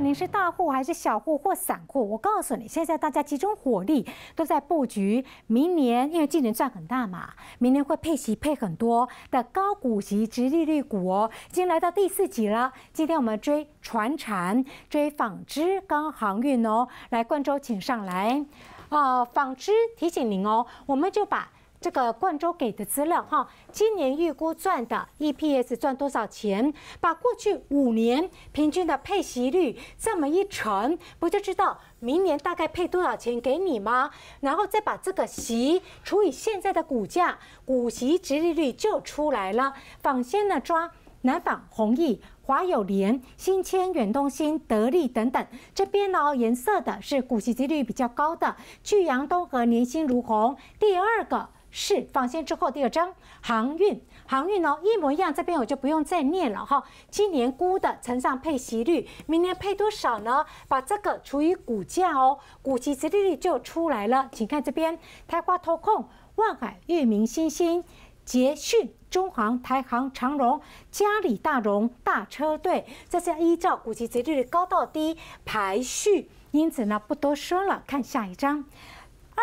您是大户还是小户或散户？我告诉你，现在大家集中火力都在布局明年，因为今年赚很大嘛，明年会配息配很多的高股息、直利率股哦。已经来到第四集了，今天我们追船产、追纺织、跟航运哦。来，冠州请上来。哦。纺织提醒您哦，我们就把。这个冠州给的资料哈，今年预估赚的 EPS 赚多少钱，把过去五年平均的配息率这么一乘，不就知道明年大概配多少钱给你吗？然后再把这个息除以现在的股价，股息折利率就出来了。仿先呢抓南纺、弘毅、华友联、新签、远东新、得利等等。这边呢，颜色的是股息折率比较高的，巨阳东和年薪如虹，第二个。是，放先之后第二章航运，航运哦一模一样，这边我就不用再念了哈。今年估的乘上配息率，明年配多少呢？把这个除以股价哦，股息直利率就出来了。请看这边：台华、投控、万海、裕明、新星、捷讯、中航、台航、长荣、嘉里、大荣、大车队，这是依照股息折率率高到低排序。因此呢，不多说了，看下一章。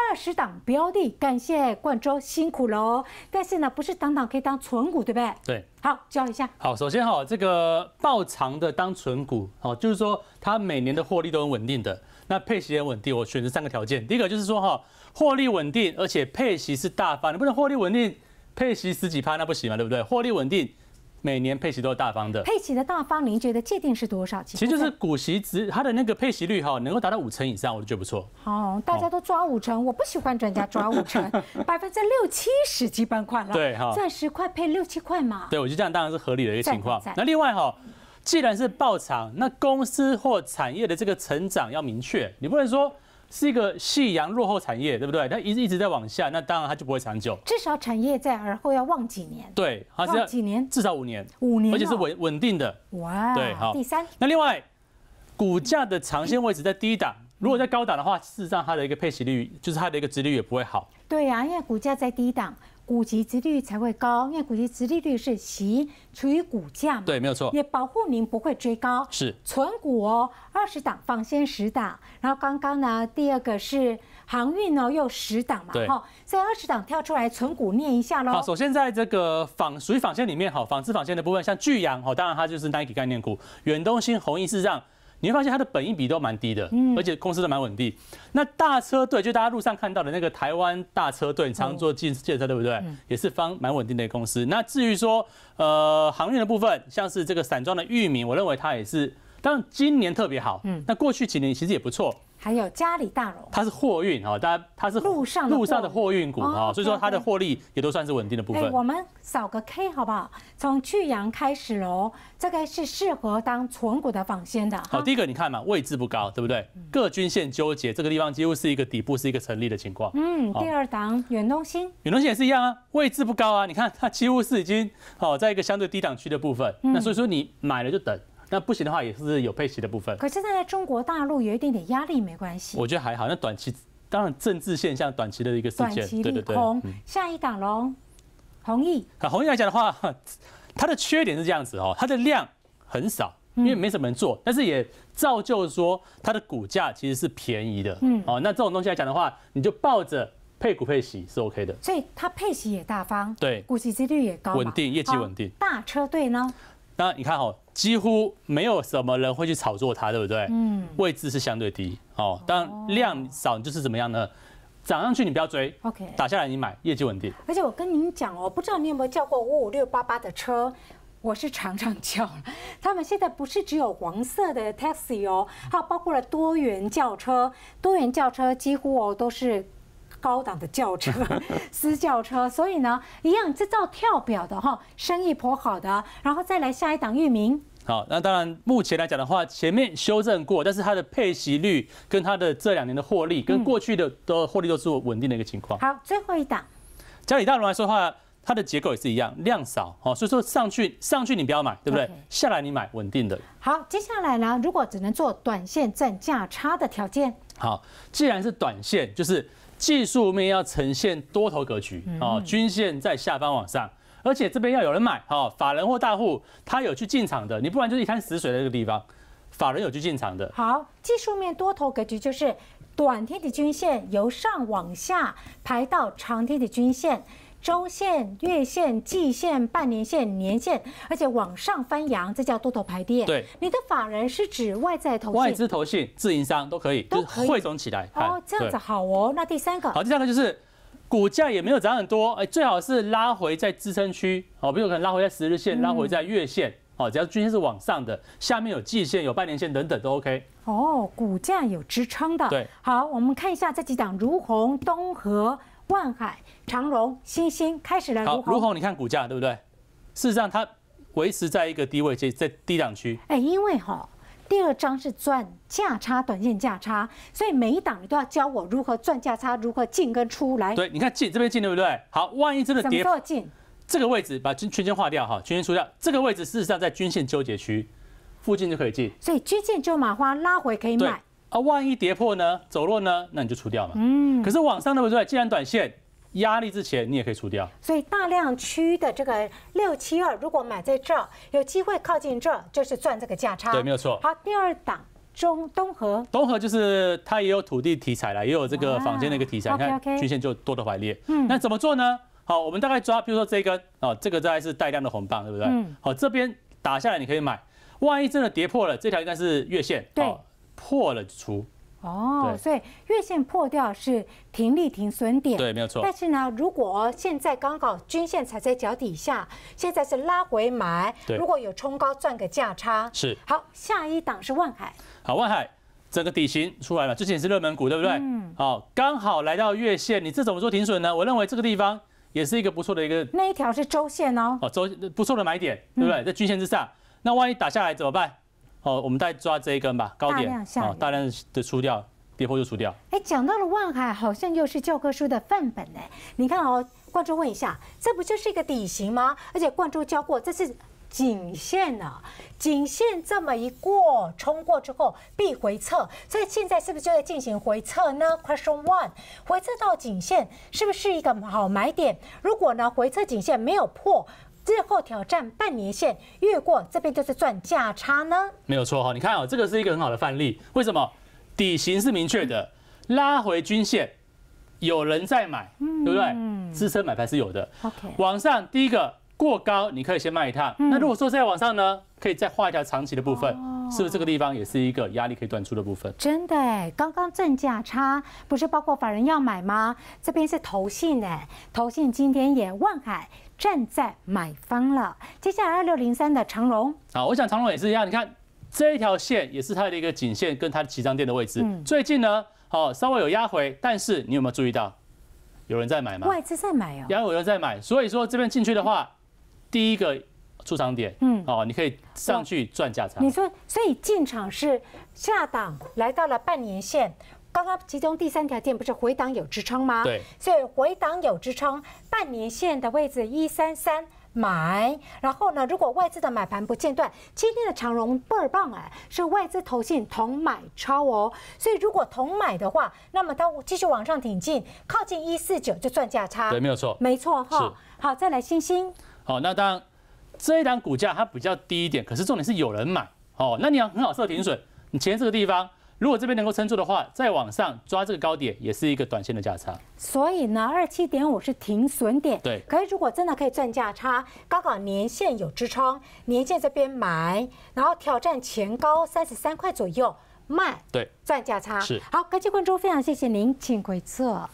二十档标的，感谢冠州辛苦了。但是呢，不是当当可以当存股，对不对？对，好教一下。好，首先哈，这个爆长的当存股，好，就是说它每年的获利都很稳定的，那配息也稳定。我选择三个条件，第一个就是说哈，获利稳定，而且配息是大派，你不能获利稳定，配息十几趴那不行嘛，对不对？获利稳定。每年配息都是大方的，配息的大方，您觉得界定是多少？其实就是股息值，它的那个配息率哈，能够达到五成以上，我就觉得不错。哦，大家都抓五成，我不喜欢专家抓五成，百分之六七十基本款了，对哈，钻石块配六七块嘛。对，我就这样，当然是合理的一个情况。那另外哈，既然是爆场，那公司或产业的这个成长要明确，你不能说。是一个夕阳落后产业，对不对？它一直一直在往下，那当然它就不会长久。至少产业在而后要望几年。对，望几年？至少五年，五年，而且是稳稳定的。哇，对，好。第三，那另外，股价的长线位置在低档，如果在高档的话，事实上它的一个配息率，就是它的一个值率也不会好。对呀，因为股价在低档。股息殖利率才会高，因为股息殖利率是息除以股价嘛。对，没有错。也保护您不会追高。是，存股哦，二十档纺线十档，然后刚刚呢，第二个是航运哦，又十档嘛。对，哈。所以二十档跳出来存股念一下喽。好，首先在这个纺属于纺线里面哈，纺织纺线的部分，像巨阳哈，当然它就是 Nike 概念股，远东新弘毅是这样。你发现它的本益比都蛮低的，嗯，而且公司都蛮稳定。那大车队就大家路上看到的那个台湾大车队，你常常做建计程对不对？也是方蛮稳定的公司。那至于说呃航运的部分，像是这个散装的域名，我认为它也是，当然今年特别好，嗯，那过去几年其实也不错。还有嘉里大荣，它是货运啊，它它是路上路上的货运股哈，所以说它的获利也都算是稳定的部分。我们扫个 K 好不好？从去阳开始喽，这个是适合当纯股的仿先的。好，第一个你看嘛，位置不高，对不对？各均线纠结，这个地方几乎是一个底部，是一个成立的情况。嗯，第二档远东新，远东新也是一样啊，位置不高啊，你看它几乎是已经好在一个相对低档区的部分，那所以说你买了就等。那不行的话，也是有配息的部分。可是现在中国大陆有一点点压力，没关系。我觉得还好。那短期当然政治现象，短期的一个事件，对对对。红下一档喽，红意那红翼来讲的话，它的缺点是这样子哦，它的量很少，因为没什么人做。但是也造就说它的股价其实是便宜的。嗯。哦，那这种东西来讲的话，你就抱着配股配息是 OK 的。所以它配息也大方。对，股息率也高，稳定，业绩稳定。大车队呢？那你看哦，几乎没有什么人会去炒作它，对不对？嗯，位置是相对低哦，但量少就是怎么样呢？涨上去你不要追，OK，打下来你买，业绩稳定。而且我跟您讲哦，不知道你有没有叫过五五六八八的车？我是常常叫，他们现在不是只有黄色的 taxi 哦，还有包括了多元轿车，多元轿车几乎哦都是。高档的轿车，私轿车，所以呢，一样制造跳表的哈，生意颇好的，然后再来下一档域名。好，那当然目前来讲的话，前面修正过，但是它的配息率跟它的这两年的获利，跟过去的的获利都是稳定的一个情况。好，最后一档，交李大荣来说话，它的结构也是一样，量少，好，所以说上去上去你不要买，对不对？下来你买稳定的。好，接下来呢，如果只能做短线赚价差的条件，好，既然是短线，就是。技术面要呈现多头格局啊，均线在下方往上，而且这边要有人买哈，法人或大户他有去进场的，你不然就是一滩死水的这个地方，法人有去进场的。好，技术面多头格局就是短天的均线由上往下排到长天的均线。周线、月线、季线、半年线、年线，而且往上翻扬，这叫多头排列。对，你的法人是指外在投外资、投信、自营商都可以，就是汇总起来。哦，这样子好哦。那第三个好，第三个就是股价也没有涨很多，哎，最好是拉回在支撑区。哦，比如可能拉回在十日线，拉回在月线。哦，只要均线是往上的，下面有季线、有半年线等等都 OK。哦，股价有支撑的。对，好，我们看一下这几档：如虹、东和、万海、长荣、新星开始了。好，如何？你看股价对不对？事实上，它维持在一个低位，即在低档区。哎，因为哈，第二章是赚价差，短线价差，所以每一档你都要教我如何赚价差，如何进跟出来。对，你看进这边进对不对？好，万一真的跌，什么时进？这个位置把均均线划掉哈，均线出掉。这个位置事实上在均线纠结区附近就可以进。所以均线就马花拉回可以买。啊，万一跌破呢，走弱呢，那你就除掉嘛。嗯。可是往上的不对，既然短线压力之前，你也可以除掉。所以大量区的这个六七二，如果买在这儿，有机会靠近这儿，就是赚这个价差。对，没有错。好，第二档，中东河，东河就是它也有土地题材啦，也有这个房间的一个题材。你看均线就多的排列。嗯。那怎么做呢？好，我们大概抓，比如说这根哦，这个大概是带量的红棒，对不对？嗯。好，这边打下来你可以买，万一真的跌破了，这条应该是月线。对。破了就出哦，所以月线破掉是停利停损点，对，没有错。但是呢，如果现在刚好均线踩在脚底下，现在是拉回买，对，如果有冲高赚个价差是好。下一档是万海，好，万海这个底薪出来了，之前是热门股，对不对？嗯。好，刚好来到月线，你这怎么做停损呢？我认为这个地方也是一个不错的一个，那一条是周线哦，哦，周不错的买点，对不对？在均线之上，那万一打下来怎么办？哦，我们再抓这一根吧，高点，哦，大量的出掉，跌破就出掉。哎，讲到了万海，好像又是教科书的范本呢。你看哦，冠众问一下，这不就是一个底形吗？而且冠众教过，这是颈线呢，颈线这么一过，冲过之后必回撤，所以现在是不是就在进行回撤呢？Question one，回撤到颈线是不是一个好买点？如果呢，回撤颈线没有破？日后挑战半年线，越过这边就是赚价差呢。没有错哈，你看哦，这个是一个很好的范例。为什么？底形是明确的，拉回均线，有人在买，对不对？支撑买牌是有的。往上第一个过高，你可以先卖一趟。那如果说再往上呢？可以再画一条长期的部分，是不是这个地方也是一个压力可以断出的部分？真的哎，刚刚正价差不是包括法人要买吗？这边是投信哎，投信今天也望海站在买方了。接下来二六零三的长荣，好，我想长荣也是一样，你看这一条线也是它的一个颈线跟它的旗张点的位置。最近呢，好稍微有压回，但是你有没有注意到有人在买吗？外资在买哦，然后有人在买，所以说这边进去的话，第一个。出场点，嗯，哦，你可以上去赚价差。你说，所以进场是下档来到了半年线，刚刚其中第三条线不是回档有支撑吗？对，所以回档有支撑，半年线的位置一三三买。然后呢，如果外资的买盘不间断，今天的长荣倍儿棒哎，是外资投信同买超哦。所以如果同买的话，那么它继续往上挺进，靠近一四九就赚价差。对，没有错，没错哈。好，再来星星。好，那当然。这一档股价它比较低一点，可是重点是有人买哦。那你要很好设停损，你前这个地方，如果这边能够撑住的话，再往上抓这个高点，也是一个短线的价差。所以呢，二七点五是停损点。对。可是如果真的可以赚价差，高好年线有支撑，年线这边买，然后挑战前高三十三块左右卖，对，赚价差。是。好，各谢关注，非常谢谢您，请回座。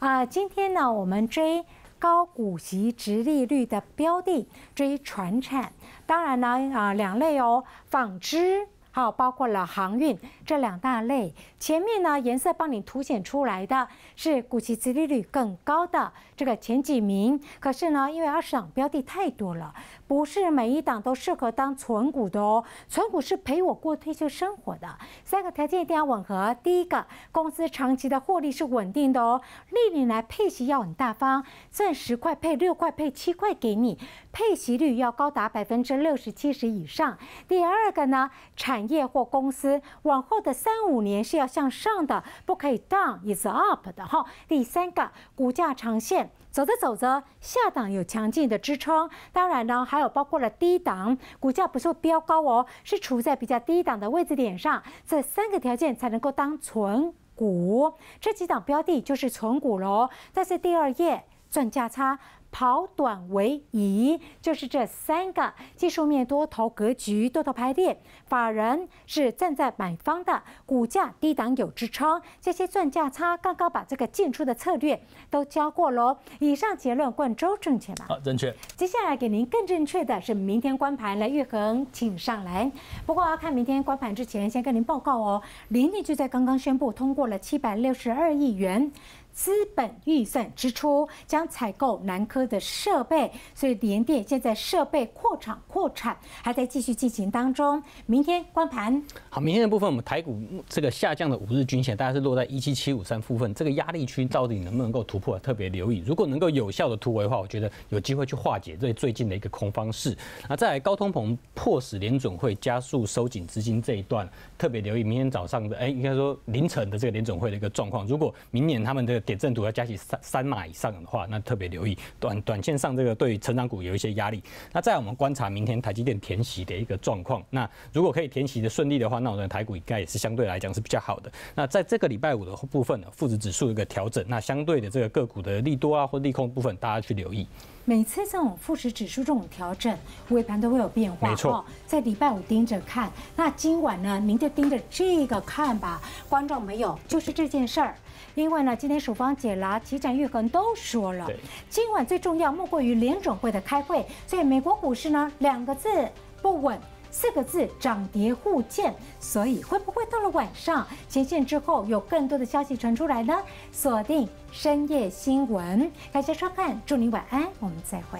啊，今天呢，我们追。高股息、直利率的标的追传产，当然呢，啊，两类有纺织。好，包括了航运这两大类。前面呢，颜色帮你凸显出来的是股息收利率更高的这个前几名。可是呢，因为二十档标的太多了，不是每一档都适合当存股的哦。存股是陪我过退休生活的，三个条件一定要吻合。第一个，公司长期的获利是稳定的哦。利率来配息要很大方，赚十块配六块，配七块给你。配息率要高达百分之六十七十以上。第二个呢，产业或公司往后的三五年是要向上的，不可以 down is up 的哈。第三个，股价长线走着走着下档有强劲的支撑，当然呢，还有包括了低档股价不是飙高哦，是处在比较低档的位置点上。这三个条件才能够当存股，这几档标的就是存股喽。但是第二页。赚价差，跑短为宜，就是这三个技术面多头格局、多头排列，法人是站在买方的，股价低档有支撑。这些赚价差，刚刚把这个进出的策略都教过喽。以上结论冠周正确吗？好，正确。接下来给您更正确的是明天光盘，来玉恒请上来。不过要看明天光盘之前，先跟您报告哦，林力就在刚刚宣布通过了七百六十二亿元。资本预算支出将采购南科的设备，所以联电现在设备扩厂扩产还在继续进行当中。明天光盘好，明天的部分我们台股这个下降的五日均线大概是落在一七七五三部分，这个压力区到底能不能够突破？特别留意，如果能够有效的突围的话，我觉得有机会去化解这最近的一个空方式。那再来，高通膨迫使联准会加速收紧资金这一段，特别留意明天早上的哎，应该说凌晨的这个联准会的一个状况。如果明年他们的点正图要加起三三码以上的话，那特别留意短短线上这个对成长股有一些压力。那在我们观察明天台积电填息的一个状况，那如果可以填息的顺利的话，那我们台股应该也是相对来讲是比较好的。那在这个礼拜五的部分，负值指数一个调整，那相对的这个个股的利多啊或利空部分，大家去留意。每次这种富时指数这种调整，尾盘都会有变化，没错。在礼拜五盯着看，那今晚呢，您就盯着这个看吧。观众没有，就是这件事儿。因为呢，今天曙光解拉提振玉恒都说了。今晚最重要莫过于联准会的开会。所以美国股市呢，两个字不稳，四个字涨跌互见。所以会不会到了晚上前线之后有更多的消息传出来呢？锁定深夜新闻，感谢收看，祝您晚安，我们再会。